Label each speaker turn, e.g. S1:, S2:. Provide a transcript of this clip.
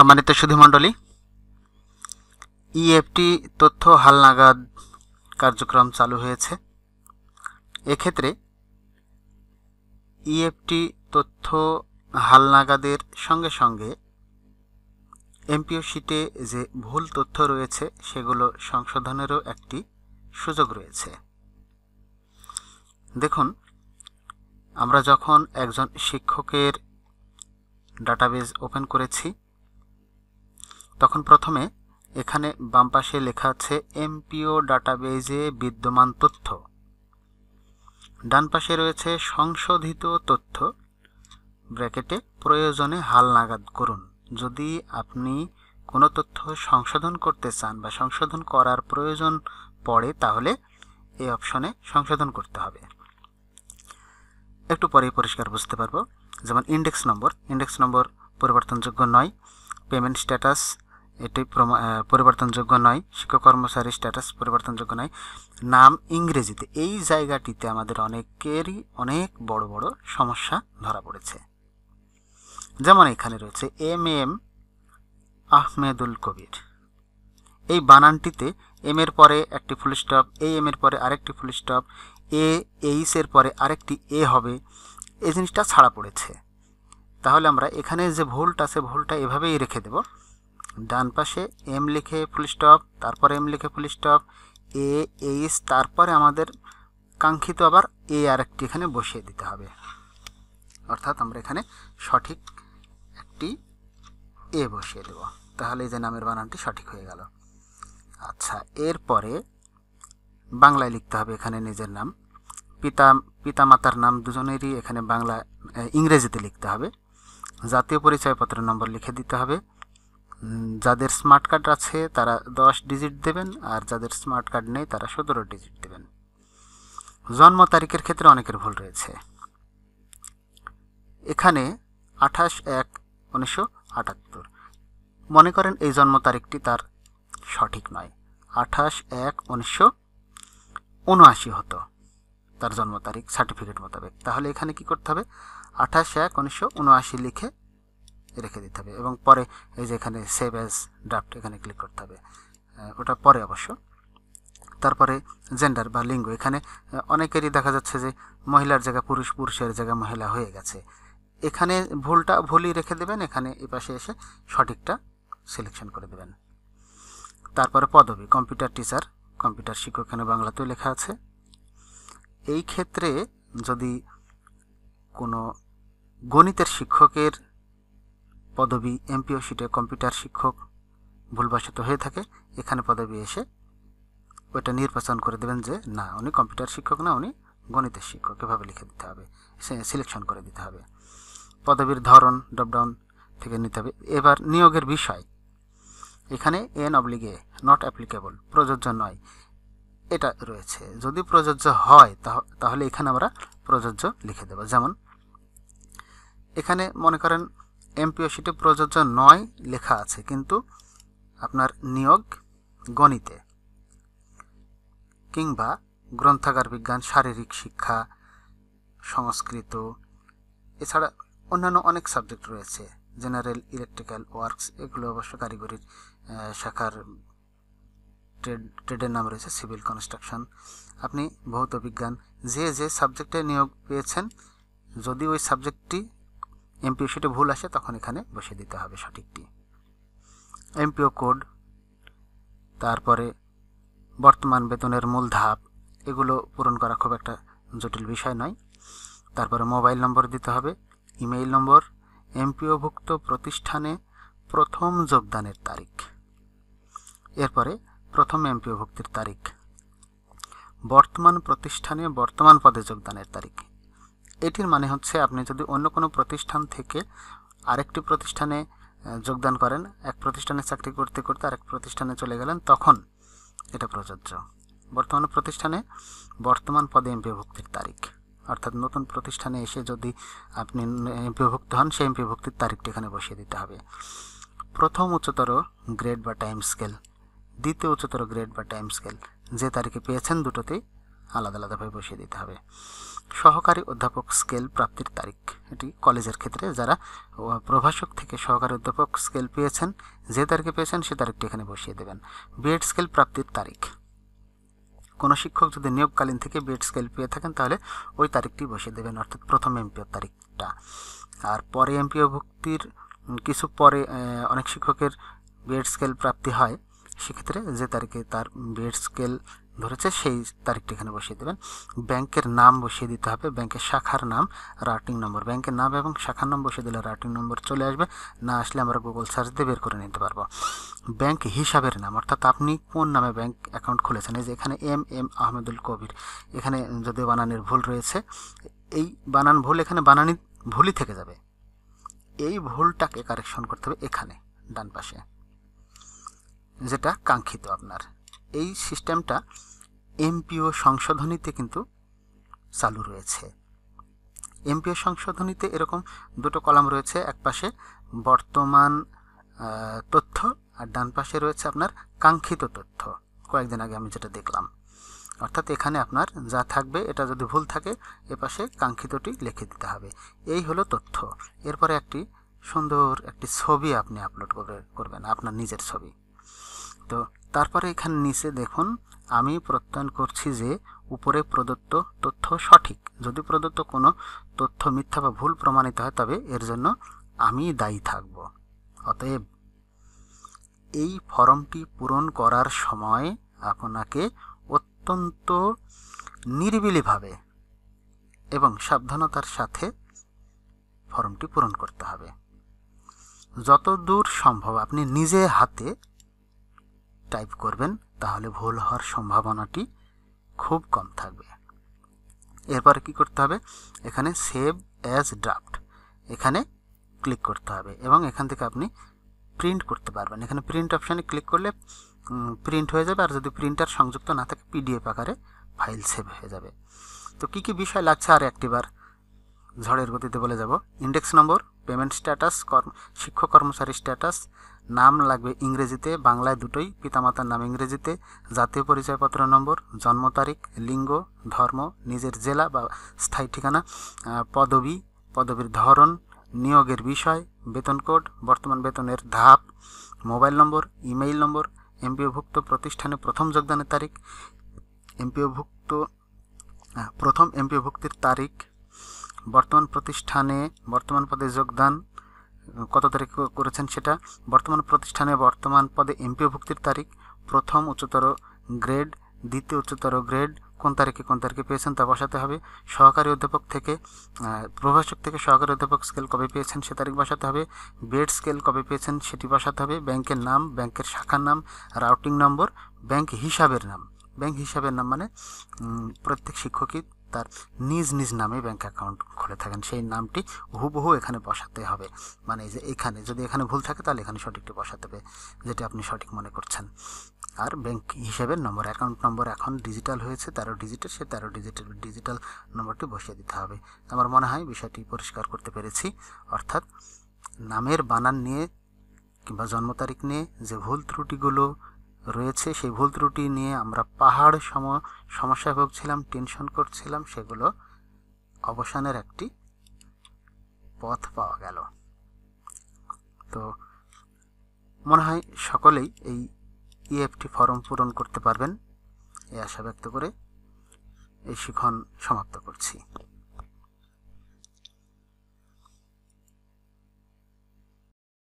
S1: সম্মানিত সুধীমণ্ডলী EFT e তথ্য হালনাগাদ কার্যক্রম চালু হয়েছে এক্ষেত্রে ইএফটি e তথ্য হালনাগাদের সঙ্গে সঙ্গে এমপিও শিটে যে ভুল তথ্য রয়েছে সেগুলো সংশোধনেরও একটি সুযোগ রয়েছে দেখুন আমরা যখন একজন শিক্ষকের ডাটাবেজ ওপেন করেছি তখন প্রথমে এখানে বাম পাশে লেখা আছে এমপিও ডাটাবেজে বিদ্যমান তথ্য ডান পাশে রয়েছে সংশোধিত তথ্য ব্র্যাকেটে প্রয়োজনে হাল নাগাদ করুন যদি আপনি কোনো তথ্য সংশোধন করতে চান বা সংশোধন করার প্রয়োজন পড়ে তাহলে এই অপশনে সংশোধন করতে হবে একটু পরেই পরিষ্কার বুঝতে পারবো যেমন ইন্ডেক্স নম্বর ইন্ডেক্স নম্বর পরিবর্তনযোগ্য নয় পেমেন্ট স্ট্যাটাস এটি পরিবর্তনযোগ্য নয় শিক্ষক কর্মচারী স্ট্যাটাস পরিবর্তনযোগ্য নয় নাম ইংরেজিতে এই জায়গাটিতে আমাদের অনেকেরই অনেক বড় বড় সমস্যা ধরা পড়েছে যেমন এখানে রয়েছে এম এম আহমেদুল কবির এই বানানটিতে এম এর পরে একটি ফুল স্টপ এ এম এর পরে আরেকটি ফুল স্টপ এ এইস এর পরে আরেকটি এ হবে এই জিনিসটা ছাড়া পড়েছে তাহলে আমরা এখানে যে ভুলটা সে ভুলটা এভাবেই রেখে দেবো ডান পাশে এম লিখে ফুল স্টপ তারপরে এম লিখে ফুল স্টপ এ এইচ তারপরে আমাদের কাঙ্ক্ষিত আবার এ আর একটি এখানে বসিয়ে দিতে হবে অর্থাৎ আমরা এখানে সঠিক একটি এ বসিয়ে দেব তাহলে এই যে নামের বানানটি সঠিক হয়ে গেল আচ্ছা এরপরে বাংলায় লিখতে হবে এখানে নিজের নাম পিতা পিতা মাতার নাম দুজনেরই এখানে বাংলা ইংরেজিতে লিখতে হবে জাতীয় পরিচয়পত্র নম্বর লিখে দিতে হবে যাদের স্মার্ট কার্ড আছে তারা দশ ডিজিট দেবেন আর যাদের স্মার্ট কার্ড নেই তারা সতেরো ডিজিট দেবেন জন্ম তারিখের ক্ষেত্রে অনেকের ভুল রয়েছে এখানে আঠাশ এক উনিশশো আটাত্তর মনে করেন এই জন্ম তারিখটি তার সঠিক নয় আঠাশ এক উনিশশো উনআশি হতো তার জন্ম তারিখ সার্টিফিকেট মোতাবেক তাহলে এখানে কি করতে হবে আঠাশ এক উনিশশো উনআশি লিখে রেখে দিতে হবে এবং পরে এই যে এখানে সেভ অ্যাজ ড্রাফট এখানে ক্লিক করতে হবে ওটা পরে অবশ্য তারপরে জেন্ডার বা লিঙ্গ এখানে অনেকেরই দেখা যাচ্ছে যে মহিলার জায়গা পুরুষ পুরুষের জায়গা মহিলা হয়ে গেছে এখানে ভুলটা ভুলই রেখে দেবেন এখানে এ পাশে এসে সঠিকটা সিলেকশন করে দেবেন তারপরে পদবি কম্পিউটার টিচার কম্পিউটার শিক্ষক এখানে বাংলাতেও লেখা আছে এই ক্ষেত্রে যদি কোনো গণিতের শিক্ষকের পদবি এমপিও শিটে কম্পিউটার শিক্ষক ভুলবশত হয়ে থাকে এখানে পদবি এসে ওইটা নির্বাচন করে দেবেন যে না উনি কম্পিউটার শিক্ষক না উনি গণিতের শিক্ষক এভাবে লিখে দিতে হবে সিলেকশন করে দিতে হবে পদবীর ধরন ডপডাউন থেকে নিতে হবে এবার নিয়োগের বিষয় এখানে এন অবলিগে নট অ্যাপ্লিকেবল প্রযোজ্য নয় এটা রয়েছে যদি প্রযোজ্য হয় তাহলে এখানে আমরা প্রযোজ্য লিখে দেব যেমন এখানে মনে করেন এমপিও শিটে প্রযোজ্য নয় লেখা আছে কিন্তু আপনার নিয়োগ গণিতে কিংবা গ্রন্থাগার বিজ্ঞান শারীরিক শিক্ষা সংস্কৃত এছাড়া অন্যান্য অনেক সাবজেক্ট রয়েছে জেনারেল ইলেকট্রিক্যাল ওয়ার্কস এগুলো অবশ্য কারিগরির শাখার ট্রেড ট্রেডের নাম রয়েছে সিভিল কনস্ট্রাকশন আপনি ভৌত বিজ্ঞান যে যে সাবজেক্টে নিয়োগ পেয়েছেন যদি ওই সাবজেক্টটি এমপিও সেটা ভুল আসে তখন এখানে বসে দিতে হবে সঠিকটি এমপিও কোড তারপরে বর্তমান বেতনের মূল ধাপ এগুলো পূরণ করা খুব একটা জটিল বিষয় নয় তারপরে মোবাইল নম্বর দিতে হবে ইমেইল নম্বর এমপিওভুক্ত প্রতিষ্ঠানে প্রথম যোগদানের তারিখ এরপরে প্রথম এমপিওভুক্তির তারিখ বর্তমান প্রতিষ্ঠানে বর্তমান পদে যোগদানের তারিখ এটির মানে হচ্ছে আপনি যদি অন্য কোনো প্রতিষ্ঠান থেকে আরেকটি প্রতিষ্ঠানে যোগদান করেন এক প্রতিষ্ঠানে চাকরি করতে করতে আরেক প্রতিষ্ঠানে চলে গেলেন তখন এটা প্রযোজ্য বর্তমান প্রতিষ্ঠানে বর্তমান পদে এমপিভুক্তির তারিখ অর্থাৎ নতুন প্রতিষ্ঠানে এসে যদি আপনি এমপিভুক্ত হন সেই এমপিভুক্তির তারিখটি এখানে বসিয়ে দিতে হবে প্রথম উচ্চতর গ্রেড বা টাইম স্কেল দ্বিতীয় উচ্চতর গ্রেড বা টাইম স্কেল যে তারিখে পেয়েছেন দুটোতেই আলাদা আলাদাভাবে বসিয়ে দিতে হবে সহকারী অধ্যাপক স্কেল প্রাপ্তির তারিখ এটি কলেজের ক্ষেত্রে যারা প্রভাষক থেকে সহকারী অধ্যাপক স্কেল পেয়েছেন যে তারিখে পেয়েছেন সে তারিখটি এখানে বসিয়ে দেবেন বিএড স্কেল প্রাপ্তির তারিখ কোনো শিক্ষক যদি নিয়োগকালীন থেকে বিএড স্কেল পেয়ে থাকেন তাহলে ওই তারিখটি বসিয়ে দেবেন অর্থাৎ প্রথম এমপিও তারিখটা আর পরে এমপিও ভুক্তির কিছু পরে অনেক শিক্ষকের বিএড স্কেল প্রাপ্তি হয় সেক্ষেত্রে যে তারিখে তার বিএড স্কেল ধরেছে সেই তারিখটা এখানে বসিয়ে দেবেন ব্যাংকের নাম বসিয়ে দিতে হবে ব্যাংকের শাখার নাম রাউটিং নম্বর ব্যাংকের নাম এবং শাখার নাম বসিয়ে দিলে রাউটিং নম্বর চলে আসবে না আসলে আমরা গুগল সার্চ দিয়ে বের করে নিতে পারবো ব্যাংক হিসাবের নাম অর্থাৎ আপনি কোন নামে ব্যাংক অ্যাকাউন্ট খুলেছেন এই যে এখানে এম এম আহমেদুল কবির এখানে যদি বানানের ভুল রয়েছে এই বানান ভুল এখানে বানানি ভুলই থেকে যাবে এই ভুলটাকে কারেকশন করতে হবে এখানে ডান পাশে যেটা কাঙ্ক্ষিত আপনার এই সিস্টেমটা এমপিও সংশোধনীতে কিন্তু চালু রয়েছে এমপিও সংশোধনীতে এরকম দুটো কলাম রয়েছে এক পাশে বর্তমান তথ্য আর ডান পাশে রয়েছে আপনার কাঙ্ক্ষিত তথ্য কয়েকদিন আগে আমি যেটা দেখলাম অর্থাৎ এখানে আপনার যা থাকবে এটা যদি ভুল থাকে এপাশে কাঙ্ক্ষিতটি লিখে দিতে হবে এই হলো তথ্য এরপরে একটি সুন্দর একটি ছবি আপনি আপলোড করবেন আপনার নিজের ছবি প্রদত্ত তারপরে এখানে নিচে দেখুন আমি প্রত্যয়ন করছি যে উপরে প্রদত্ত তথ্য সঠিক যদি প্রদত্ত কোনো তথ্য মিথ্যা বা ভুল প্রমাণিত হয় তবে এর জন্য আমি দায়ী থাকব অতএব এই ফর্মটি পূরণ করার সময় আপনাকে অত্যন্ত নিরিবিলিভাবে এবং সাবধানতার সাথে ফর্মটি পূরণ করতে হবে যতদূর সম্ভব আপনি নিজে হাতে টাইপ করবেন তাহলে ভুল হওয়ার সম্ভাবনাটি খুব কম থাকবে এরপরে কি করতে হবে এখানে সেভ অ্যাজ ড্রাফট এখানে ক্লিক করতে হবে এবং এখান থেকে আপনি প্রিন্ট করতে পারবেন এখানে প্রিন্ট অপশানে ক্লিক করলে প্রিন্ট হয়ে যাবে আর যদি প্রিন্টার সংযুক্ত না থাকে পিডিএফ আকারে ফাইল সেভ হয়ে যাবে তো কী কী বিষয় লাগছে আর একটিবার ঝড়ের গতিতে বলে যাব ইন্ডেক্স নম্বর পেমেন্ট স্ট্যাটাস কর্ম শিক্ষক কর্মচারী স্ট্যাটাস নাম লাগবে ইংরেজিতে বাংলায় দুটোই পিতামাতার নাম ইংরেজিতে জাতীয় পরিচয়পত্র নম্বর জন্ম তারিখ লিঙ্গ ধর্ম নিজের জেলা বা স্থায়ী ঠিকানা পদবি পদবীর ধরন নিয়োগের বিষয় বেতন কোড বর্তমান বেতনের ধাপ মোবাইল নম্বর ইমেইল নম্বর এমপিওভুক্ত প্রতিষ্ঠানে প্রথম যোগদানের তারিখ এমপিওভুক্ত প্রথম এমপিওভুক্তির তারিখ বর্তমান প্রতিষ্ঠানে বর্তমান পদে যোগদান কত তারিখ করেছেন সেটা বর্তমান প্রতিষ্ঠানে বর্তমান পদে এমপিও ভুক্তির তারিখ প্রথম উচ্চতর গ্রেড দ্বিতীয় উচ্চতর গ্রেড কোন তারিখে কোন তারিখে পেয়েছেন তা বসাতে হবে সহকারী অধ্যাপক থেকে প্রভাষক থেকে সহকারী অধ্যাপক স্কেল কবে পেয়েছেন সে তারিখ বসাতে হবে বেড স্কেল কবে পেয়েছেন সেটি বসাতে হবে ব্যাংকের নাম ব্যাংকের শাখার নাম রাউটিং নম্বর ব্যাংক হিসাবের নাম ব্যাংক হিসাবের নাম মানে প্রত্যেক শিক্ষকই তার নিজ নিজ নামে ব্যাংক অ্যাকাউন্ট খুলে থাকেন সেই নামটি হুবহু এখানে বসাতে হবে মানে যে এখানে যদি এখানে ভুল থাকে তাহলে এখানে সঠিকটি বসাতে হবে যেটি আপনি সঠিক মনে করছেন আর ব্যাংক হিসেবে নম্বর অ্যাকাউন্ট নম্বর এখন ডিজিটাল হয়েছে তেরো ডিজিটের সে তেরো ডিজিটের ডিজিটাল নম্বরটি বসিয়ে দিতে হবে আমার মনে হয় বিষয়টি পরিষ্কার করতে পেরেছি অর্থাৎ নামের বানান নিয়ে কিংবা জন্ম তারিখ নিয়ে যে ভুল ত্রুটিগুলো রয়েছে সেই ভুল ত্রুটি নিয়ে আমরা পাহাড় সম সমস্যায় ভুগছিলাম টেনশন করছিলাম সেগুলো অবসানের একটি পথ পাওয়া গেল তো মনে হয় সকলেই এই ইএফটি e ফর্ম পূরণ করতে পারবেন এই আশা ব্যক্ত করে এই শিখন সমাপ্ত করছি